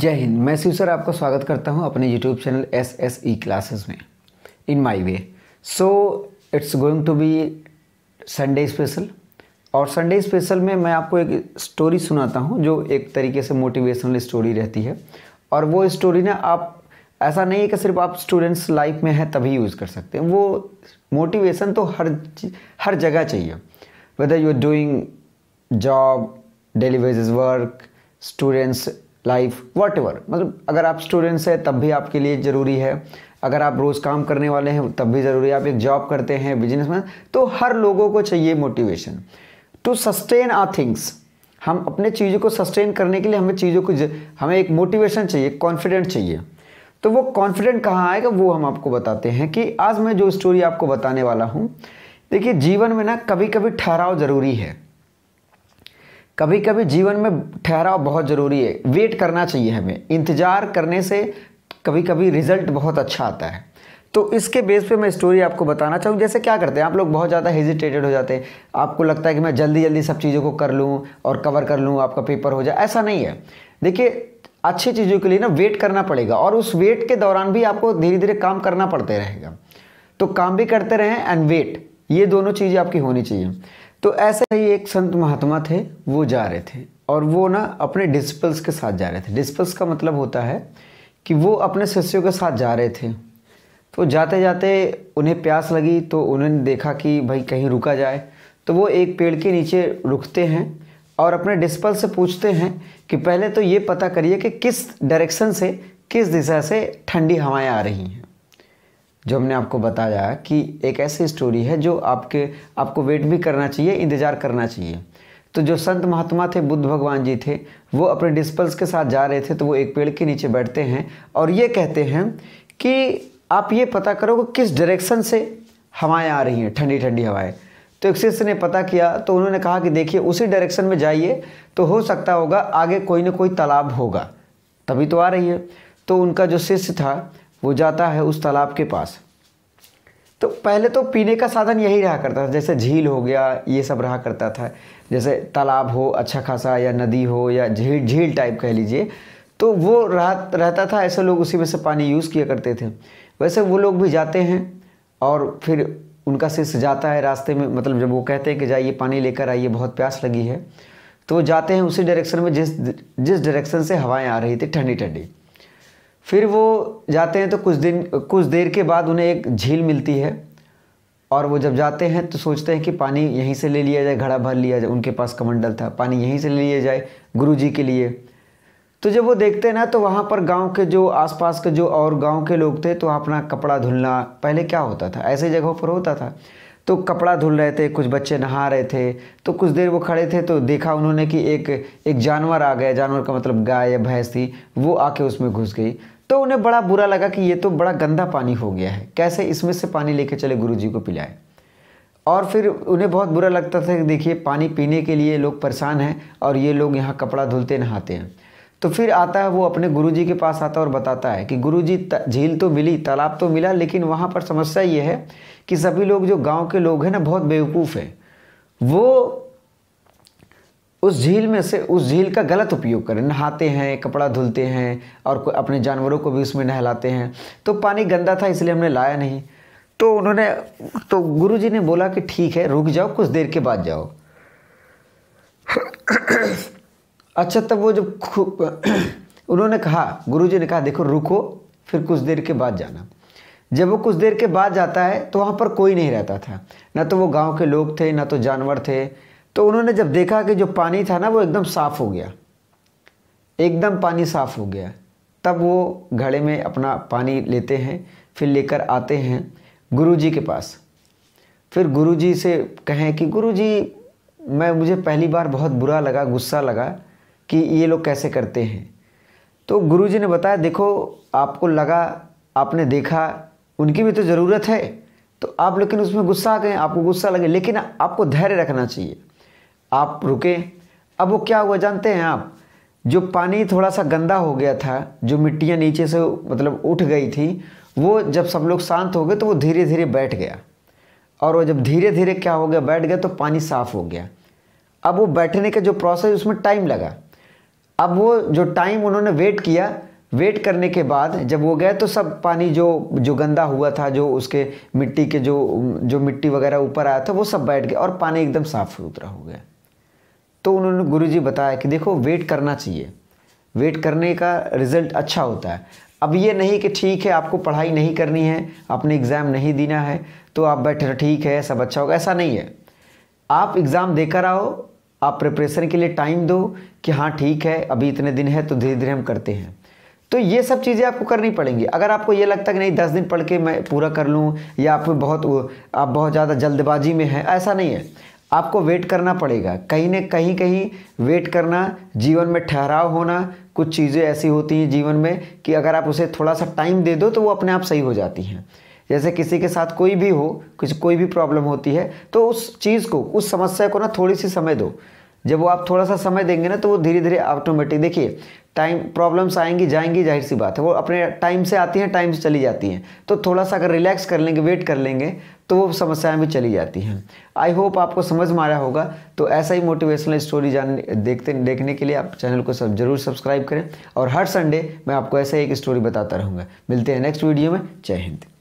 जय हिंद मैं शिव सर आपका स्वागत करता हूं अपने YouTube channel S S E classes में in my way so it's going to be Sunday special और संडे स्पेशल में मैं आपको एक स्टोरी सुनाता हूं जो एक तरीके से मोटिवेशनल स्टोरी रहती है और वो स्टोरी ना आप ऐसा नहीं है कि सिर्फ आप स्टूडेंट्स लाइफ में हैं तभी यूज़ कर सकते हैं वो मोटिवेशन तो हर हर जगह चाहिए whether you are doing job daily wage work students life what मतलब अगर आप स्टूडेंट्स हैं तब भी आपके लिए ज़रूरी है अगर आप रोज़ काम करने वाले हैं तब भी ज़रूरी है आप एक जॉब करते हैं बिजनेस में तो हर लोगों को चाहिए motivation to sustain our things हम अपने चीज़ों को सस्टेन करने के लिए हमें चीज़ों को हमें एक मोटिवेशन चाहिए कॉन्फिडेंट चाहिए तो वो कॉन्फिडेंट कहाँ आएगा वो हम आपको बताते हैं कि आज मैं जो स्टोरी आपको बताने वाला हूँ देखिए जीवन में ना कभी कभी ठहराव ज़रूरी है कभी कभी जीवन में ठहराव बहुत ज़रूरी है वेट करना चाहिए हमें इंतज़ार करने से कभी कभी रिज़ल्ट बहुत अच्छा आता है तो इसके बेस पे मैं स्टोरी आपको बताना चाहूँ जैसे क्या करते हैं आप लोग बहुत ज़्यादा हेजिटेटेड हो जाते हैं आपको लगता है कि मैं जल्दी जल्दी सब चीज़ों को कर लूँ और कवर कर लूँ आपका पेपर हो जाए ऐसा नहीं है देखिए अच्छी चीज़ों के लिए ना वेट करना पड़ेगा और उस वेट के दौरान भी आपको धीरे धीरे काम करना पड़ते रहेगा तो काम भी करते रहें एंड वेट ये दोनों चीज़ें आपकी होनी चाहिए तो ऐसे ही एक संत महात्मा थे वो जा रहे थे और वो ना अपने डिस्पल्स के साथ जा रहे थे डिस्पल्स का मतलब होता है कि वो अपने शिष्यों के साथ जा रहे थे तो जाते जाते उन्हें प्यास लगी तो उन्होंने देखा कि भाई कहीं रुका जाए तो वो एक पेड़ के नीचे रुकते हैं और अपने डिस्पल से पूछते हैं कि पहले तो ये पता करिए कि किस डायरेक्शन से किस दिशा से ठंडी हवाएं आ रही हैं जो हमने आपको बताया कि एक ऐसी स्टोरी है जो आपके आपको वेट भी करना चाहिए इंतज़ार करना चाहिए तो जो संत महात्मा थे बुद्ध भगवान जी थे वो अपने डिस्पल्स के साथ जा रहे थे तो वो एक पेड़ के नीचे बैठते हैं और ये कहते हैं कि आप ये पता करो कि किस डायरेक्शन से हवाएं आ रही हैं ठंडी ठंडी हवाएं तो एक शिष्य ने पता किया तो उन्होंने कहा कि देखिए उसी डायरेक्शन में जाइए तो हो सकता होगा आगे कोई ना कोई तालाब होगा तभी तो आ रही है तो उनका जो शिष्य था वो जाता है उस तालाब के पास तो पहले तो पीने का साधन यही रहा करता था जैसे झील हो गया ये सब रहा करता था जैसे तालाब हो अच्छा खासा या नदी हो या झील झील टाइप कह लीजिए तो वो रह रहता था ऐसे लोग उसी में से पानी यूज़ किया करते थे वैसे वो लोग भी जाते हैं और फिर उनका शिष्य जाता है रास्ते में मतलब जब वो कहते हैं कि जाइए पानी लेकर आइए बहुत प्यास लगी है तो वो जाते हैं उसी डायरेक्शन में जिस जिस डायरेक्शन से हवाएं आ रही थी ठंडी ठंडी फिर वो जाते हैं तो कुछ दिन कुछ देर के बाद उन्हें एक झील मिलती है और वो जब जाते हैं तो सोचते हैं कि पानी यहीं से ले लिया जाए घड़ा भर लिया जाए उनके पास कमंडल था पानी यहीं से ले लिया जाए गुरु जी के लिए तो जब वो देखते हैं ना तो वहाँ पर गांव के जो आसपास के जो और गांव के लोग थे तो अपना कपड़ा धुलना पहले क्या होता था ऐसे जगहों पर होता था तो कपड़ा धुल रहे थे कुछ बच्चे नहा रहे थे तो कुछ देर वो खड़े थे तो देखा उन्होंने कि एक एक जानवर आ गया जानवर का मतलब गाय या भैंस थी वो आके उसमें घुस गई तो उन्हें बड़ा बुरा लगा कि ये तो बड़ा गंदा पानी हो गया है कैसे इसमें से पानी लेके चले गुरुजी को पिलाए और फिर उन्हें बहुत बुरा लगता था कि देखिए पानी पीने के लिए लोग परेशान हैं और ये लोग यहाँ कपड़ा धुलते नहाते हैं तो फिर आता है वो अपने गुरुजी के पास आता है और बताता है कि गुरुजी झील तो मिली तालाब तो मिला लेकिन वहाँ पर समस्या ये है कि सभी लोग जो गांव के लोग हैं ना बहुत बेवकूफ़ हैं वो उस झील में से उस झील का गलत उपयोग करें नहाते हैं कपड़ा धुलते हैं और अपने जानवरों को भी उसमें नहलाते हैं तो पानी गंदा था इसलिए हमने लाया नहीं तो उन्होंने तो गुरु जी ने बोला कि ठीक है रुक जाओ कुछ देर के बाद जाओ अच्छा तब वो जब उन्होंने कहा गुरु जी ने कहा देखो रुको फिर कुछ देर के बाद जाना जब वो कुछ देर के बाद जाता है तो वहाँ पर कोई नहीं रहता था ना तो वो गांव के लोग थे ना तो जानवर थे तो उन्होंने जब देखा कि जो पानी था ना वो एकदम साफ़ हो गया एकदम पानी साफ़ हो गया तब वो घड़े में अपना पानी लेते हैं फिर लेकर आते हैं गुरुजी के पास फिर गुरुजी से कहें कि गुरुजी मैं मुझे पहली बार बहुत बुरा लगा गुस्सा लगा कि ये लोग कैसे करते हैं तो गुरुजी ने बताया देखो आपको लगा आपने देखा उनकी भी तो ज़रूरत है तो आप लेकिन उसमें गुस्सा आ गए आपको गुस्सा लगे लेकिन आपको धैर्य रखना चाहिए आप रुके अब वो क्या हुआ जानते हैं आप जो पानी थोड़ा सा गंदा हो गया था जो मिट्टियाँ नीचे से मतलब उठ गई थी वो जब सब लोग शांत हो गए तो वो धीरे धीरे बैठ गया और वो जब धीरे धीरे क्या हो गया बैठ गया तो पानी साफ़ हो गया अब वो बैठने का जो प्रोसेस उसमें टाइम लगा अब वो जो टाइम उन्होंने वेट किया वेट करने के बाद जब वो गए तो सब पानी जो जो गंदा हुआ था जो उसके मिट्टी के जो जो मिट्टी वगैरह ऊपर आया था वो सब बैठ गया और पानी एकदम साफ़ सुथरा हो गया तो उन्होंने जी बताया कि देखो वेट करना चाहिए वेट करने का रिज़ल्ट अच्छा होता है अब ये नहीं कि ठीक है आपको पढ़ाई नहीं करनी है आपने एग्ज़ाम नहीं देना है तो आप बैठे रहो ठीक है सब अच्छा होगा ऐसा नहीं है आप एग्ज़ाम देकर आओ आप प्रिपरेशन के लिए टाइम दो कि हाँ ठीक है अभी इतने दिन है तो धीरे धीरे हम करते हैं तो ये सब चीज़ें आपको करनी पड़ेंगी अगर आपको ये लगता है कि नहीं दस दिन पढ़ के मैं पूरा कर लूँ या आप बहुत आप बहुत ज़्यादा जल्दबाजी में हैं ऐसा नहीं है आपको वेट करना पड़ेगा कहीं ना कहीं कहीं वेट करना जीवन में ठहराव होना कुछ चीज़ें ऐसी होती हैं जीवन में कि अगर आप उसे थोड़ा सा टाइम दे दो तो वो अपने आप सही हो जाती हैं जैसे किसी के साथ कोई भी हो किसी कोई भी प्रॉब्लम होती है तो उस चीज़ को उस समस्या को ना थोड़ी सी समय दो जब वो आप थोड़ा सा समय देंगे ना तो वो धीरे धीरे ऑटोमेटिक देखिए टाइम प्रॉब्लम्स आएंगी जाएंगी जाहिर सी बात है वो अपने टाइम से आती हैं टाइम से चली जाती हैं तो थोड़ा सा अगर रिलैक्स कर लेंगे वेट कर लेंगे तो वो समस्याएं भी चली जाती हैं आई होप आपको समझ में आया होगा तो ऐसा ही मोटिवेशनल स्टोरी जानने देखते देखने के लिए आप चैनल को सब जरूर सब्सक्राइब करें और हर संडे मैं आपको ऐसा एक स्टोरी बताता रहूँगा मिलते हैं नेक्स्ट वीडियो में जय हिंद